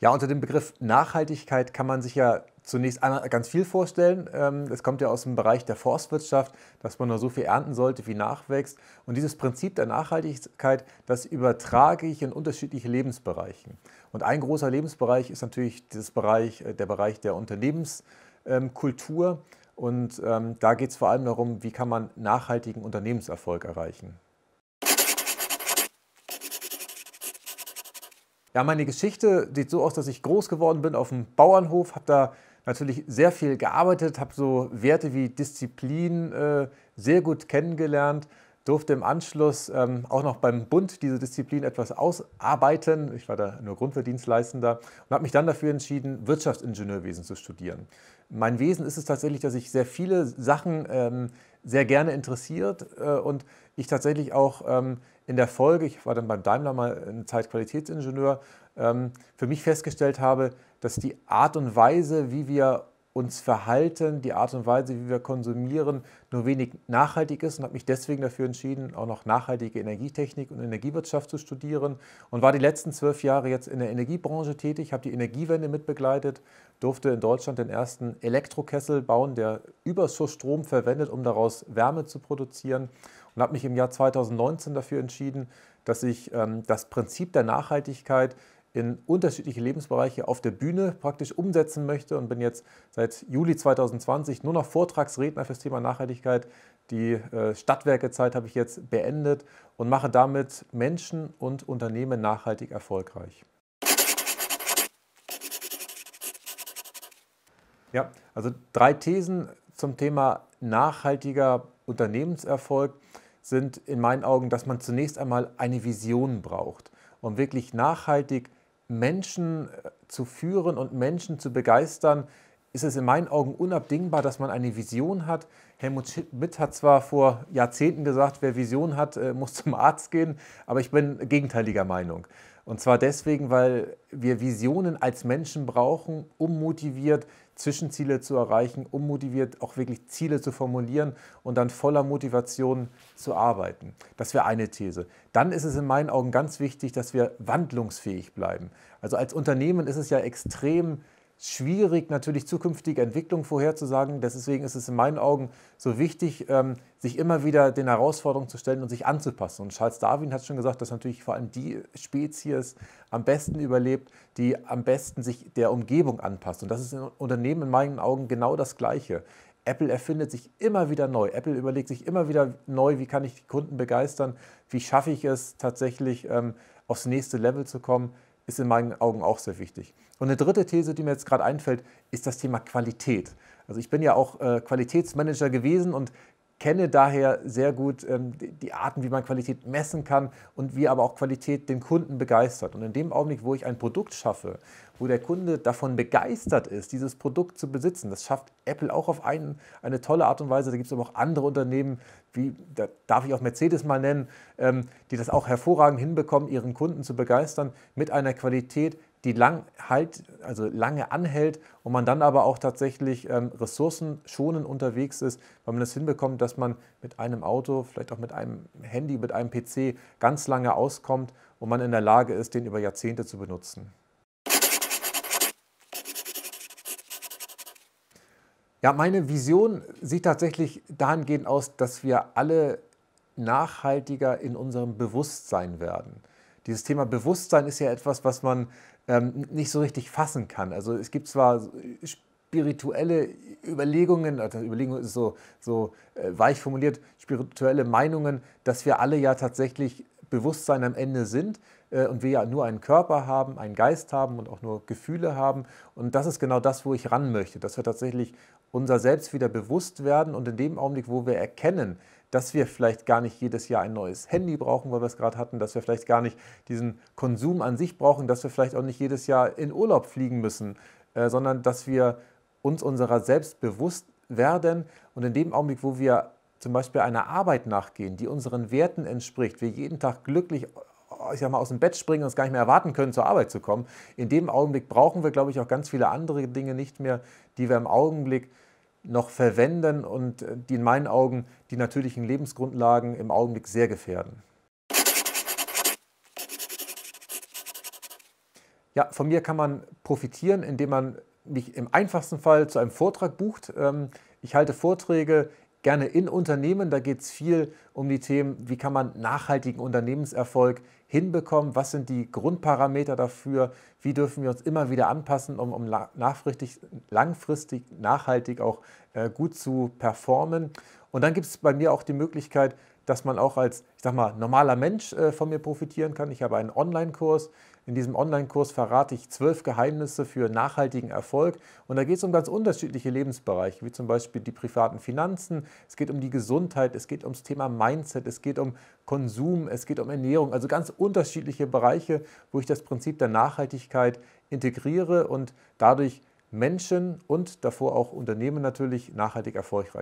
Ja, unter dem Begriff Nachhaltigkeit kann man sich ja zunächst ganz viel vorstellen. Es ähm, kommt ja aus dem Bereich der Forstwirtschaft, dass man nur so viel ernten sollte, wie nachwächst. Und dieses Prinzip der Nachhaltigkeit, das übertrage ich in unterschiedliche Lebensbereiche. Und ein großer Lebensbereich ist natürlich dieses Bereich, äh, der Bereich der Unternehmenskultur. Und ähm, da geht es vor allem darum, wie kann man nachhaltigen Unternehmenserfolg erreichen. Ja, meine Geschichte sieht so aus, dass ich groß geworden bin auf dem Bauernhof, habe da natürlich sehr viel gearbeitet, habe so Werte wie Disziplin äh, sehr gut kennengelernt durfte im Anschluss ähm, auch noch beim Bund diese Disziplin etwas ausarbeiten. Ich war da nur Grundverdienstleistender und habe mich dann dafür entschieden, Wirtschaftsingenieurwesen zu studieren. Mein Wesen ist es tatsächlich, dass ich sehr viele Sachen ähm, sehr gerne interessiert äh, und ich tatsächlich auch ähm, in der Folge, ich war dann beim Daimler mal eine Zeit Qualitätsingenieur, ähm, für mich festgestellt habe, dass die Art und Weise, wie wir uns verhalten, die Art und Weise, wie wir konsumieren, nur wenig nachhaltig ist und habe mich deswegen dafür entschieden, auch noch nachhaltige Energietechnik und Energiewirtschaft zu studieren und war die letzten zwölf Jahre jetzt in der Energiebranche tätig, habe die Energiewende mitbegleitet, durfte in Deutschland den ersten Elektrokessel bauen, der Überschussstrom verwendet, um daraus Wärme zu produzieren und habe mich im Jahr 2019 dafür entschieden, dass ich ähm, das Prinzip der Nachhaltigkeit in unterschiedliche Lebensbereiche auf der Bühne praktisch umsetzen möchte und bin jetzt seit Juli 2020 nur noch Vortragsredner fürs Thema Nachhaltigkeit. Die äh, Stadtwerkezeit habe ich jetzt beendet und mache damit Menschen und Unternehmen nachhaltig erfolgreich. Ja, also drei Thesen zum Thema nachhaltiger Unternehmenserfolg sind in meinen Augen, dass man zunächst einmal eine Vision braucht. Um wirklich nachhaltig Menschen äh, zu führen und Menschen zu begeistern, ist es in meinen Augen unabdingbar, dass man eine Vision hat. Helmut Schmidt hat zwar vor Jahrzehnten gesagt, wer Vision hat, äh, muss zum Arzt gehen, aber ich bin gegenteiliger Meinung. Und zwar deswegen, weil wir Visionen als Menschen brauchen, um motiviert Zwischenziele zu erreichen, um motiviert auch wirklich Ziele zu formulieren und dann voller Motivation zu arbeiten. Das wäre eine These. Dann ist es in meinen Augen ganz wichtig, dass wir wandlungsfähig bleiben. Also als Unternehmen ist es ja extrem wichtig, schwierig, natürlich zukünftige Entwicklungen vorherzusagen. Deswegen ist es in meinen Augen so wichtig, ähm, sich immer wieder den Herausforderungen zu stellen und sich anzupassen. Und Charles Darwin hat schon gesagt, dass natürlich vor allem die Spezies am besten überlebt, die am besten sich der Umgebung anpasst. Und das ist in Unternehmen in meinen Augen genau das Gleiche. Apple erfindet sich immer wieder neu. Apple überlegt sich immer wieder neu, wie kann ich die Kunden begeistern, wie schaffe ich es tatsächlich ähm, aufs nächste Level zu kommen ist in meinen Augen auch sehr wichtig. Und eine dritte These, die mir jetzt gerade einfällt, ist das Thema Qualität. Also ich bin ja auch äh, Qualitätsmanager gewesen und kenne daher sehr gut ähm, die Arten, wie man Qualität messen kann und wie aber auch Qualität den Kunden begeistert. Und in dem Augenblick, wo ich ein Produkt schaffe, wo der Kunde davon begeistert ist, dieses Produkt zu besitzen, das schafft Apple auch auf einen, eine tolle Art und Weise. Da gibt es aber auch andere Unternehmen, wie, da darf ich auch Mercedes mal nennen, ähm, die das auch hervorragend hinbekommen, ihren Kunden zu begeistern mit einer Qualität, die lang halt, also lange anhält und man dann aber auch tatsächlich ähm, ressourcenschonend unterwegs ist, weil man das hinbekommt, dass man mit einem Auto, vielleicht auch mit einem Handy, mit einem PC ganz lange auskommt und man in der Lage ist, den über Jahrzehnte zu benutzen. Ja, meine Vision sieht tatsächlich dahingehend aus, dass wir alle nachhaltiger in unserem Bewusstsein werden. Dieses Thema Bewusstsein ist ja etwas, was man ähm, nicht so richtig fassen kann. Also es gibt zwar äh, spirituelle Überlegungen, also Überlegungen ist so, so äh, weich formuliert, spirituelle Meinungen, dass wir alle ja tatsächlich Bewusstsein am Ende sind äh, und wir ja nur einen Körper haben, einen Geist haben und auch nur Gefühle haben. Und das ist genau das, wo ich ran möchte, dass wir tatsächlich unser Selbst wieder bewusst werden und in dem Augenblick, wo wir erkennen, dass wir vielleicht gar nicht jedes Jahr ein neues Handy brauchen, weil wir es gerade hatten, dass wir vielleicht gar nicht diesen Konsum an sich brauchen, dass wir vielleicht auch nicht jedes Jahr in Urlaub fliegen müssen, äh, sondern dass wir uns unserer selbst bewusst werden und in dem Augenblick, wo wir zum Beispiel einer Arbeit nachgehen, die unseren Werten entspricht, wir jeden Tag glücklich ich sag mal, aus dem Bett springen und es gar nicht mehr erwarten können, zur Arbeit zu kommen. In dem Augenblick brauchen wir, glaube ich, auch ganz viele andere Dinge nicht mehr, die wir im Augenblick noch verwenden und äh, die in meinen Augen die natürlichen Lebensgrundlagen im Augenblick sehr gefährden. Ja, von mir kann man profitieren, indem man mich im einfachsten Fall zu einem Vortrag bucht. Ähm, ich halte Vorträge gerne in Unternehmen. Da geht es viel um die Themen, wie kann man nachhaltigen Unternehmenserfolg hinbekommen, was sind die Grundparameter dafür, wie dürfen wir uns immer wieder anpassen, um, um nachfristig, langfristig nachhaltig auch äh, gut zu performen. Und dann gibt es bei mir auch die Möglichkeit, dass man auch als, ich sag mal, normaler Mensch äh, von mir profitieren kann. Ich habe einen Online-Kurs, in diesem Online-Kurs verrate ich zwölf Geheimnisse für nachhaltigen Erfolg. Und da geht es um ganz unterschiedliche Lebensbereiche, wie zum Beispiel die privaten Finanzen, es geht um die Gesundheit, es geht ums Thema Mindset, es geht um Konsum, es geht um Ernährung. Also ganz unterschiedliche Bereiche, wo ich das Prinzip der Nachhaltigkeit integriere und dadurch Menschen und davor auch Unternehmen natürlich nachhaltig erfolgreich.